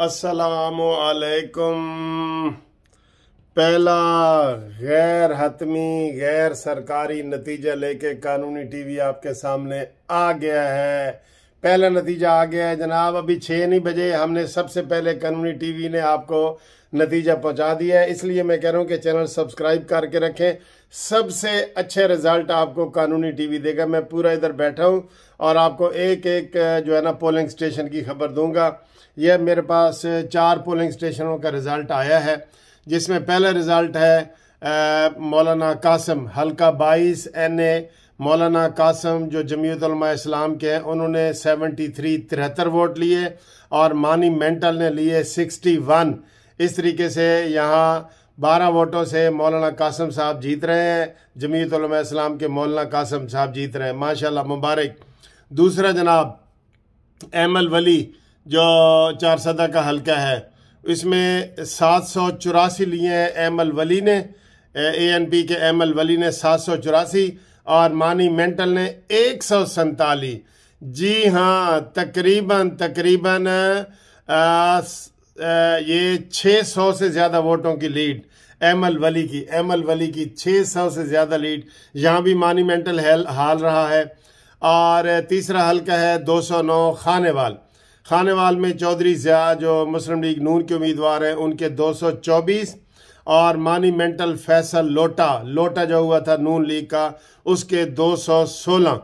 असलकुम पहला गैर हतमी गैर सरकारी नतीजा लेके कानूनी टीवी आपके सामने आ गया है पहला नतीजा आ गया है जनाब अभी छः नहीं बजे हमने सबसे पहले कानूनी टीवी ने आपको नतीजा पहुंचा दिया है इसलिए मैं कह रहा हूं कि चैनल सब्सक्राइब करके रखें सबसे अच्छे रिजल्ट आपको कानूनी टीवी देगा मैं पूरा इधर बैठा हूं और आपको एक एक जो है ना पोलिंग स्टेशन की खबर दूंगा यह मेरे पास चार पोलिंग स्टेशनों का रिज़ल्ट आया है जिसमें पहला रिज़ल्ट है मौलाना कासम हल्का बाईस एन ए मौलाना कासम जो जमीयतलमा इस्लाम के हैं उन्होंने 73 तिहत्तर वोट लिए और मानी मेंटल ने लिए 61 इस तरीके से यहाँ 12 वोटों से मौलाना कासम साहब जीत रहे हैं जमीयतलमा इस्लाम के मौलाना कासम साहब जीत रहे हैं माशाल्लाह मुबारक दूसरा जनाब एमल वली जो चार सदा का हलका है इसमें सात सौ चौरासी लिए हैं एम वली ने ए एन पी के एम वली ने सात सौ चौरासी और मानी मेंटल ने एक सौ सैतालीस जी हाँ तकरीबन तकरीबन ये छः सौ से ज़्यादा वोटों की लीड एम एल वली की एम एल वली की छः सौ से ज़्यादा लीड यहाँ भी मानीमेंटल हाल रहा है और तीसरा हल्का है दो सौ 209 खानेवाल खानेवाल में चौधरी ज़िया जो मुस्लिम लीग नून के उम्मीदवार हैं उनके दो सौ चौबीस और मानीमेंटल फैसल लोटा लोटा जो हुआ था नून लीग का उसके 216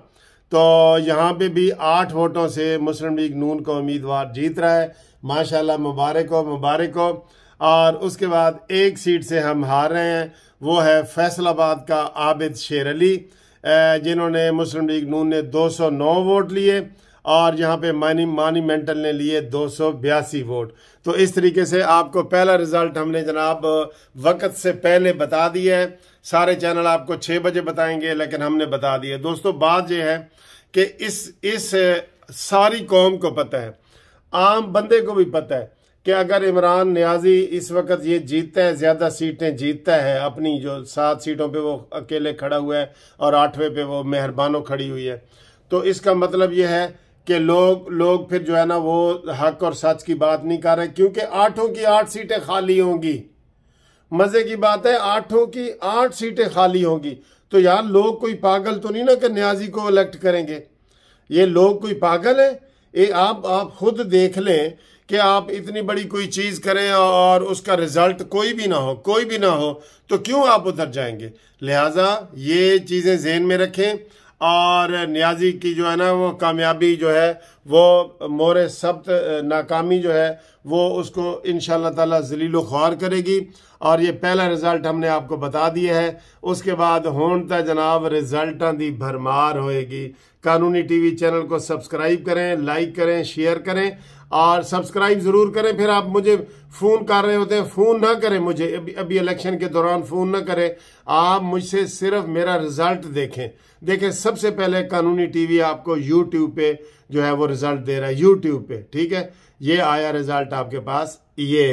तो यहाँ पे भी आठ वोटों से मुस्लिम लीग नून का उम्मीदवार जीत रहा है माशाल्लाह मुबारक हो मुबारक हो और उसके बाद एक सीट से हम हार रहे हैं वो है फैसलाबाद का आबिद शेर अली जिन्होंने मुस्लिम लीग नून ने 209 वोट लिए और यहाँ पे मानी मानी मेंटल ने लिए दो वोट तो इस तरीके से आपको पहला रिजल्ट हमने जनाब वक्त से पहले बता दिया है सारे चैनल आपको छः बजे बताएंगे लेकिन हमने बता दिया दोस्तों बात यह है कि इस इस सारी कौम को पता है आम बंदे को भी पता है कि अगर इमरान न्याजी इस वक्त ये जीतता है ज़्यादा सीटें जीतता है अपनी जो सात सीटों पे वो अकेले खड़ा हुआ है और आठवें पे वो मेहरबानों खड़ी हुई है तो इसका मतलब ये है कि लोग लोग फिर जो है ना वो हक और सच की बात नहीं कर रहे क्योंकि आठों की आठ सीटें खाली होंगी मजे की बात है आठों की आठ सीटें खाली होंगी तो यार लोग कोई पागल तो नहीं ना कि न्याजी को इलेक्ट करेंगे ये लोग कोई पागल है ये आप आप खुद देख लें कि आप इतनी बड़ी कोई चीज़ करें और उसका रिजल्ट कोई भी ना हो कोई भी ना हो तो क्यों आप उधर जाएंगे लिहाजा ये चीज़ें जहन में रखें और न्याजी की जो है ना वो कामयाबी जो है वो मोर सब्त नाकामी जो है वो उसको इन ताला जलील ख्वार करेगी और ये पहला रिजल्ट हमने आपको बता दिया है उसके बाद हूँ तक जनाब रिज़ल्ट की भरमार होएगी कानूनी टीवी चैनल को सब्सक्राइब करें लाइक करें शेयर करें और सब्सक्राइब ज़रूर करें फिर आप मुझे फ़ोन कर रहे होते हैं फ़ोन ना करें मुझे अभी अभी इलेक्शन के दौरान फ़ोन ना करें आप मुझसे सिर्फ मेरा रिज़ल्ट देखें देखें सबसे पहले कानूनी टीवी आपको यूट्यूब पे जो है वो रिज़ल्ट दे रहा है यूट्यूब पे ठीक है ये आया रिज़ल्ट आपके पास ये